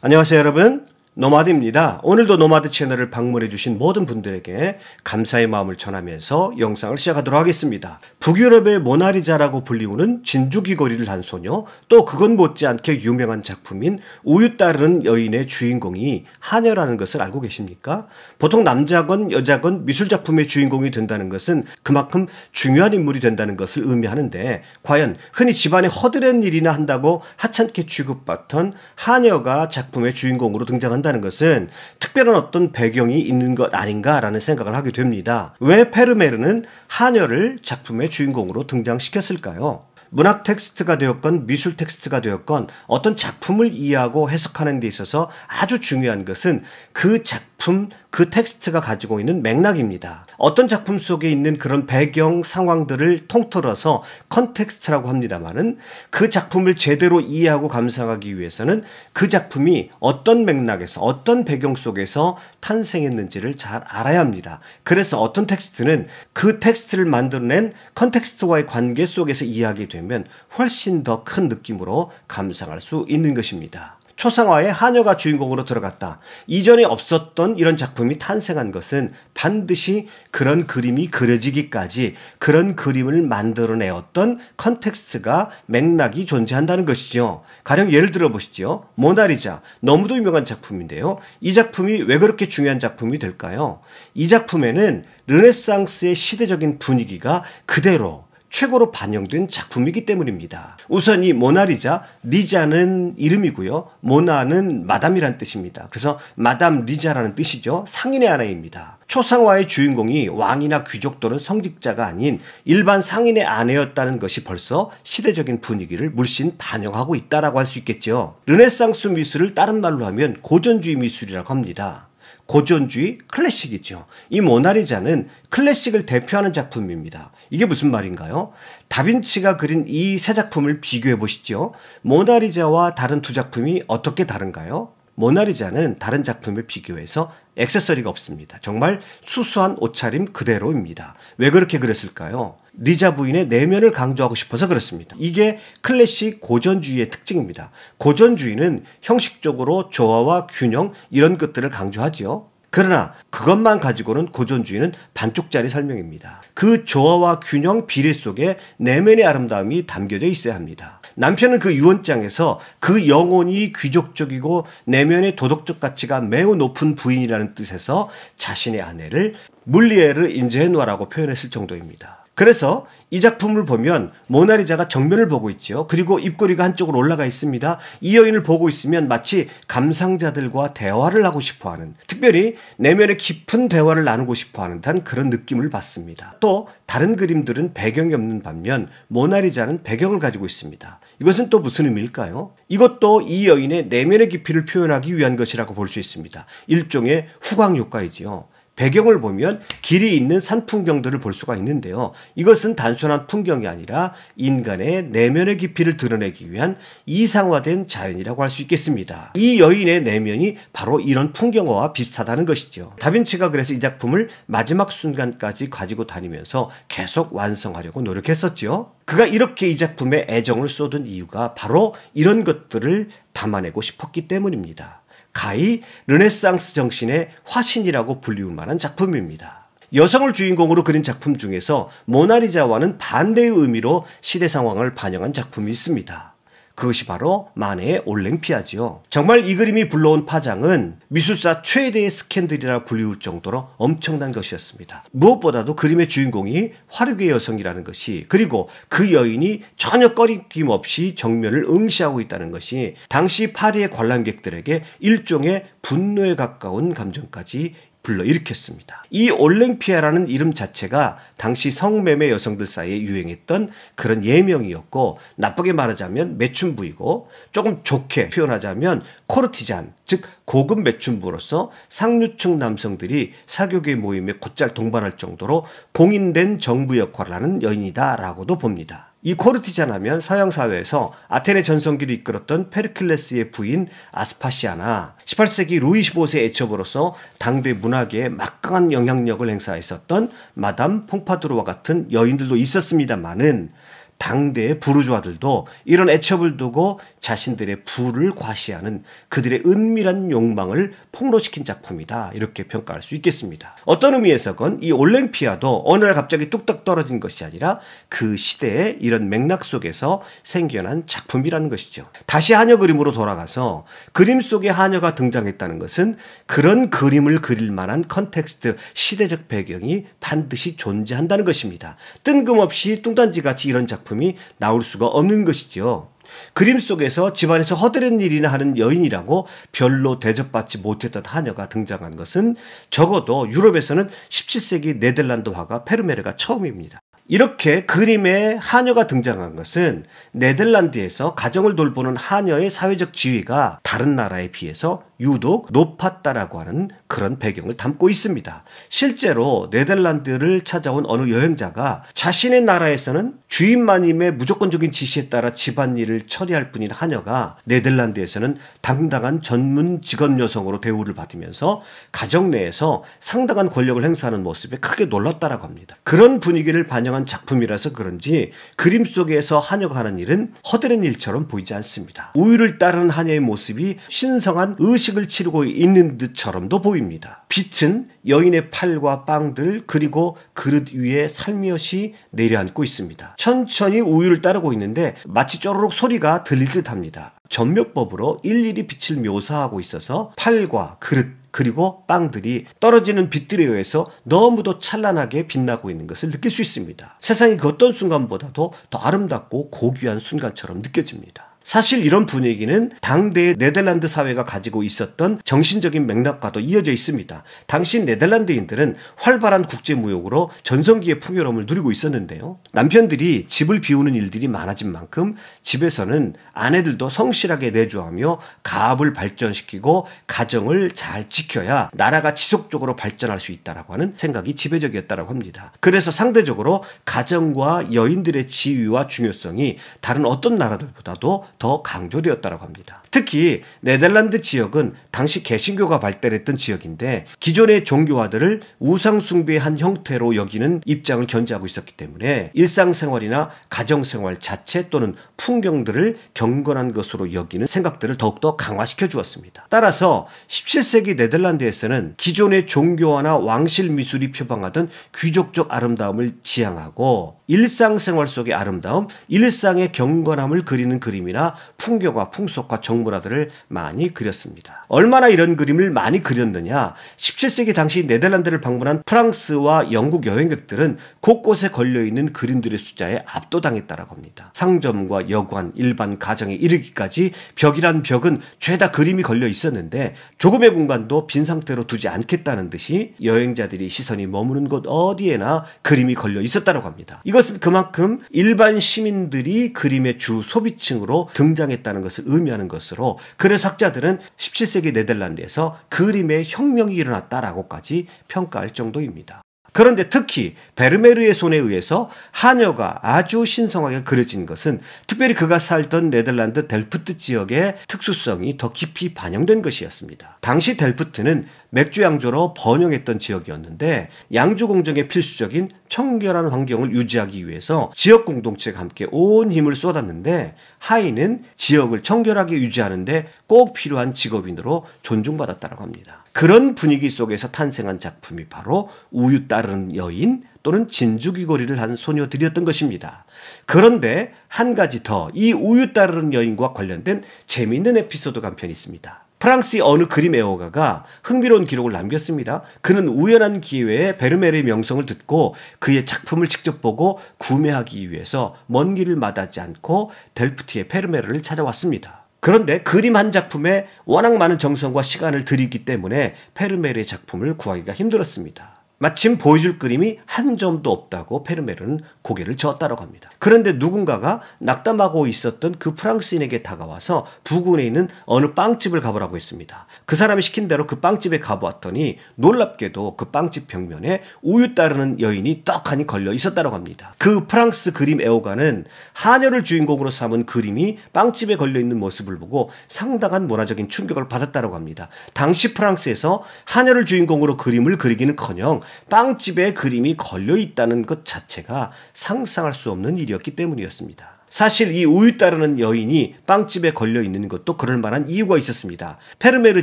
안녕하세요, 여러분. 노마드입니다. 오늘도 노마드 채널을 방문해 주신 모든 분들에게 감사의 마음을 전하면서 영상을 시작하도록 하겠습니다. 북유럽의 모나리자라고 불리우는 진주귀걸이를 한 소녀, 또 그건 못지않게 유명한 작품인 우유 따르는 여인의 주인공이 하녀라는 것을 알고 계십니까? 보통 남자건 여자건 미술작품의 주인공이 된다는 것은 그만큼 중요한 인물이 된다는 것을 의미하는데 과연 흔히 집안에 허드렛 일이나 한다고 하찮게 취급받던 하녀가 작품의 주인공으로 등장한다 한다는 것은 특별한 어떤 배경이 있는 것 아닌가라는 생각을 하게 됩니다. 왜 페르메르는 한녀를 작품의 주인공으로 등장시켰을까요? 문학 텍스트가 되었건 미술 텍스트가 되었건 어떤 작품을 이해하고 해석하는 데 있어서 아주 중요한 것은 그 작품 작품 그 텍스트가 가지고 있는 맥락입니다. 어떤 작품 속에 있는 그런 배경 상황들을 통틀어서 컨텍스트라고 합니다만은 그 작품을 제대로 이해하고 감상하기 위해서는 그 작품이 어떤 맥락에서 어떤 배경 속에서 탄생했는지를 잘 알아야 합니다. 그래서 어떤 텍스트는 그 텍스트를 만들어낸 컨텍스트와의 관계 속에서 이해하게 되면 훨씬 더 큰 느낌으로 감상할 수 있는 것입니다. 초상화의 하녀가 주인공으로 들어갔다. 이전에 없었던 이런 작품이 탄생한 것은 반드시 그런 그림이 그려지기까지 그런 그림을 만들어내었던 컨텍스트가 맥락이 존재한다는 것이죠. 가령 예를 들어 보시죠. 모나리자. 너무도 유명한 작품인데요. 이 작품이 왜 그렇게 중요한 작품이 될까요? 이 작품에는 르네상스의 시대적인 분위기가 그대로 최고로 반영된 작품이기 때문입니다. 우선 이 모나리자, 리자는 이름이고요. 모나는 마담이란 뜻입니다. 그래서 마담 리자라는 뜻이죠. 상인의 아내입니다. 초상화의 주인공이 왕이나 귀족 또는 성직자가 아닌 일반 상인의 아내였다는 것이 벌써 시대적인 분위기를 물씬 반영하고 있다라고 할 수 있겠죠. 르네상스 미술을 다른 말로 하면 고전주의 미술이라고 합니다. 고전주의 클래식이죠. 이 모나리자는 클래식을 대표하는 작품입니다. 이게 무슨 말인가요? 다빈치가 그린 이 세 작품을 비교해 보시죠. 모나리자와 다른 두 작품이 어떻게 다른가요? 모나리자는 다른 작품에 비교해서 액세서리가 없습니다. 정말 수수한 옷차림 그대로입니다. 왜 그렇게 그랬을까요? 리자 부인의 내면을 강조하고 싶어서 그렇습니다. 이게 클래식 고전주의의 특징입니다. 고전주의는 형식적으로 조화와 균형 이런 것들을 강조하지요. 그러나 그것만 가지고는 고전주의는 반쪽짜리 설명입니다. 그 조화와 균형 비례 속에 내면의 아름다움이 담겨져 있어야 합니다. 남편은 그 유언장에서 그 영혼이 귀족적이고 내면의 도덕적 가치가 매우 높은 부인이라는 뜻에서 자신의 아내를 물리에르 인제누아라고 표현했을 정도입니다. 그래서 이 작품을 보면 모나리자가 정면을 보고 있죠 그리고 입꼬리가 한쪽으로 올라가 있습니다. 이 여인을 보고 있으면 마치 감상자들과 대화를 하고 싶어 하는, 특별히 내면의 깊은 대화를 나누고 싶어 하는 듯한 그런 느낌을 받습니다. 또 다른 그림들은 배경이 없는 반면 모나리자는 배경을 가지고 있습니다. 이것은 또 무슨 의미일까요? 이것도 이 여인의 내면의 깊이를 표현하기 위한 것이라고 볼 수 있습니다. 일종의 후광 효과이지요. 배경을 보면 길이 있는 산 풍경들을 볼 수가 있는데요. 이것은 단순한 풍경이 아니라 인간의 내면의 깊이를 드러내기 위한 이상화된 자연이라고 할 수 있겠습니다. 이 여인의 내면이 바로 이런 풍경과 비슷하다는 것이죠. 다빈치가 그래서 이 작품을 마지막 순간까지 가지고 다니면서 계속 완성하려고 노력했었죠. 그가 이렇게 이 작품에 애정을 쏟은 이유가 바로 이런 것들을 담아내고 싶었기 때문입니다. 가히 르네상스 정신의 화신이라고 불리울 만한 작품입니다. 여성을 주인공으로 그린 작품 중에서 모나리자와는 반대의 의미로 시대 상황을 반영한 작품이 있습니다. 그것이 바로 만해의 올랭피아지요. 정말 이 그림이 불러온 파장은 미술사 최대의 스캔들이라 불리울 정도로 엄청난 것이었습니다. 무엇보다도 그림의 주인공이 화류계 여성이라는 것이 그리고 그 여인이 전혀 꺼리낌 없이 정면을 응시하고 있다는 것이 당시 파리의 관람객들에게 일종의 분노에 가까운 감정까지 불러일으켰습니다. 이 올랭피아라는 이름 자체가 당시 성매매 여성들 사이에 유행했던 그런 예명이었고 나쁘게 말하자면 매춘부이고 조금 좋게 표현하자면 코르티잔 즉 고급 매춘부로서 상류층 남성들이 사교계 모임에 곧잘 동반할 정도로 공인된 정부 역할을 하는 여인이다라고도 봅니다. 이 코르티잔 하면 서양 사회에서 아테네 전성기를 이끌었던 페르클레스의 부인 아스파시아나 18세기 루이 15세 애첩으로서 당대 문학에 막강한 영향력을 행사했었던 마담 퐁파두로와 같은 여인들도 있었습니다만은 당대의 부르주아들도 이런 애첩을 두고 자신들의 부를 과시하는 그들의 은밀한 욕망을 폭로시킨 작품이다. 이렇게 평가할 수 있겠습니다. 어떤 의미에서건 이 올랭피아도 어느 날 갑자기 뚝딱 떨어진 것이 아니라 그 시대의 이런 맥락 속에서 생겨난 작품이라는 것이죠. 다시 한여 그림으로 돌아가서 그림 속에 한여가 등장했다는 것은 그런 그림을 그릴 만한 컨텍스트, 시대적 배경이 반드시 존재한다는 것입니다. 뜬금없이 뚱딴지같이 이런 작품 작품이 나올 수가 없는 것이지요. 그림 속에서 집안에서 허드렛 일이나 하는 여인이라고 별로 대접받지 못했던 하녀가 등장한 것은 적어도 유럽에서는 17세기 네덜란드화가 페르메르가 처음입니다. 이렇게 그림에 하녀가 등장한 것은 네덜란드에서 가정을 돌보는 하녀의 사회적 지위가 다른 나라에 비해서 유독 높았다라고 하는 그런 배경을 담고 있습니다. 실제로 네덜란드를 찾아온 어느 여행자가 자신의 나라에서는 주인마님의 무조건적인 지시에 따라 집안일을 처리할 뿐인 하녀가 네덜란드에서는 당당한 전문 직업 여성으로 대우를 받으면서 가정 내에서 상당한 권력을 행사하는 모습에 크게 놀랐다라고 합니다. 그런 분위기를 반영한 유명한 작품이라서 그런지 그림 속에서 한여가 하는 일은 허드렛 일처럼 보이지 않습니다. 우유를 따르는 하녀의 모습이 신성한 의식을 치르고 있는 듯처럼도 보입니다. 빛은 여인의 팔과 빵들 그리고 그릇 위에 살며시 내려앉고 있습니다. 천천히 우유를 따르고 있는데 마치 쪼르륵 소리가 들릴 듯합니다. 전묘법으로 일일이 빛을 묘사하고 있어서 팔과 그릇 그리고 빵들이 떨어지는 빛들에 의해서 너무도 찬란하게 빛나고 있는 것을 느낄 수 있습니다. 세상이 그 어떤 순간보다도 더 아름답고 고귀한 순간처럼 느껴집니다. 사실 이런 분위기는 당대 의 네덜란드 사회가 가지고 있었던 정신적인 맥락과도 이어져 있습니다. 당시 네덜란드인들은 활발한 국제 무역으로 전성기의 풍요로움을 누리고 있었는데요. 남편들이 집을 비우는 일들이 많아진 만큼 집에서는 아내들도 성실하게 내조하며 가업을 발전시키고 가정을 잘 지켜야 나라가 지속적으로 발전할 수 있다라고 하는 생각이 지배적이었다고 합니다. 그래서 상대적으로 가정과 여인들의 지위와 중요성이 다른 어떤 나라들보다도 더 강조되었다고 합니다. 특히 네덜란드 지역은 당시 개신교가 발달했던 지역인데 기존의 종교화들을 우상숭배한 형태로 여기는 입장을 견지하고 있었기 때문에 일상생활이나 가정생활 자체 또는 풍경들을 경건한 것으로 여기는 생각들을 더욱더 강화시켜 주었습니다. 따라서 17세기 네덜란드에서는 기존의 종교화나 왕실 미술이 표방하던 귀족적 아름다움을 지향하고 일상생활 속의 아름다움, 일상의 경건함을 그리는 그림이나 풍경과 풍교와 풍속과 정문화들을 많이 그렸습니다. 얼마나 이런 그림을 많이 그렸느냐? 17세기 당시 네덜란드를 방문한 프랑스와 영국 여행객들은 곳곳에 걸려있는 그림들의 숫자에 압도당했다라고 합니다. 상점과 여관, 일반 가정에 이르기까지 벽이란 벽은 죄다 그림이 걸려 있었는데 조금의 공간도 빈 상태로 두지 않겠다는 듯이 여행자들이 시선이 머무는 곳 어디에나 그림이 걸려 있었다고 합니다. 이것은 그만큼 일반 시민들이 그림의 주 소비층으로 등장했다는 것을 의미하는 것으로 그래서 학자들은 17세기 네덜란드에서 그림의 혁명이 일어났다라고까지 평가할 정도입니다. 그런데 특히 베르메르의 손에 의해서 한여가 아주 신성하게 그려진 것은 특별히 그가 살던 네덜란드 델프트 지역의 특수성이 더 깊이 반영된 것이었습니다. 당시 델프트는 맥주 양조로 번영했던 지역이었는데 양주 공정의 필수적인 청결한 환경을 유지하기 위해서 지역 공동체가 함께 온 힘을 쏟았는데 하이는 지역을 청결하게 유지하는데 꼭 필요한 직업인으로 존중받았다고 라 합니다. 그런 분위기 속에서 탄생한 작품이 바로 우유 따르는 여인 또는 진주 귀걸이를 한 소녀들이었던 것입니다. 그런데 한 가지 더 이 우유 따르는 여인과 관련된 재미있는 에피소드가 한 편이 있습니다. 프랑스의 어느 그림 애호가가 흥미로운 기록을 남겼습니다. 그는 우연한 기회에 베르메르의 명성을 듣고 그의 작품을 직접 보고 구매하기 위해서 먼 길을 마다하지 않고 델프트의 페르메르를 찾아왔습니다. 그런데 그림 한 작품에 워낙 많은 정성과 시간을 들이기 때문에 페르메르의 작품을 구하기가 힘들었습니다. 마침 보여줄 그림이 한 점도 없다고 페르메르는 고개를 저었다라고 합니다. 그런데 누군가가 낙담하고 있었던 그 프랑스인에게 다가와서 부근에 있는 어느 빵집을 가보라고 했습니다. 그 사람이 시킨 대로 그 빵집에 가보았더니 놀랍게도 그 빵집 벽면에 우유 따르는 여인이 떡하니 걸려 있었다고 합니다. 그 프랑스 그림 애호가는 하녀를 주인공으로 삼은 그림이 빵집에 걸려 있는 모습을 보고 상당한 문화적인 충격을 받았다고 합니다. 당시 프랑스에서 하녀를 주인공으로 그림을 그리기는커녕 빵집에 그림이 걸려 있다는 것 자체가 상상할 수 없는 일이었기 때문이었습니다. 사실 이 우유따르는 여인이 빵집에 걸려 있는 것도 그럴 만한 이유가 있었습니다. 페르메르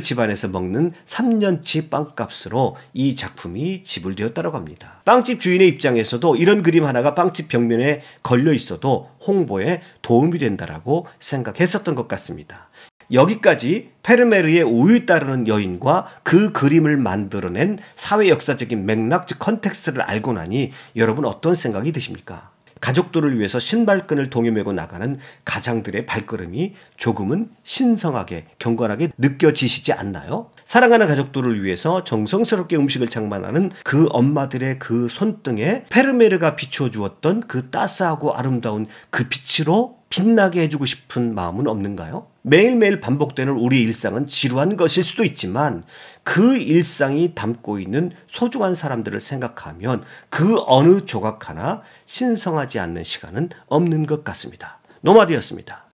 집안에서 먹는 3년치 빵값으로 이 작품이 지불되었다고 합니다. 빵집 주인의 입장에서도 이런 그림 하나가 빵집 벽면에 걸려 있어도 홍보에 도움이 된다라고 생각했었던 것 같습니다. 여기까지 페르메르의 우유 따르는 여인과 그 그림을 만들어낸 사회 역사적인 맥락 즉 컨텍스트를 알고 나니 여러분 어떤 생각이 드십니까? 가족들을 위해서 신발끈을 동여매고 나가는 가장들의 발걸음이 조금은 신성하게 경건하게 느껴지시지 않나요? 사랑하는 가족들을 위해서 정성스럽게 음식을 장만하는 그 엄마들의 그 손등에 페르메르가 비추어 주었던 그 따스하고 아름다운 그 빛으로 빛나게 해주고 싶은 마음은 없는가요? 매일매일 반복되는 우리 일상은 지루한 것일 수도 있지만 그 일상이 담고 있는 소중한 사람들을 생각하면 그 어느 조각 하나 신성하지 않는 시간은 없는 것 같습니다. 노마드였습니다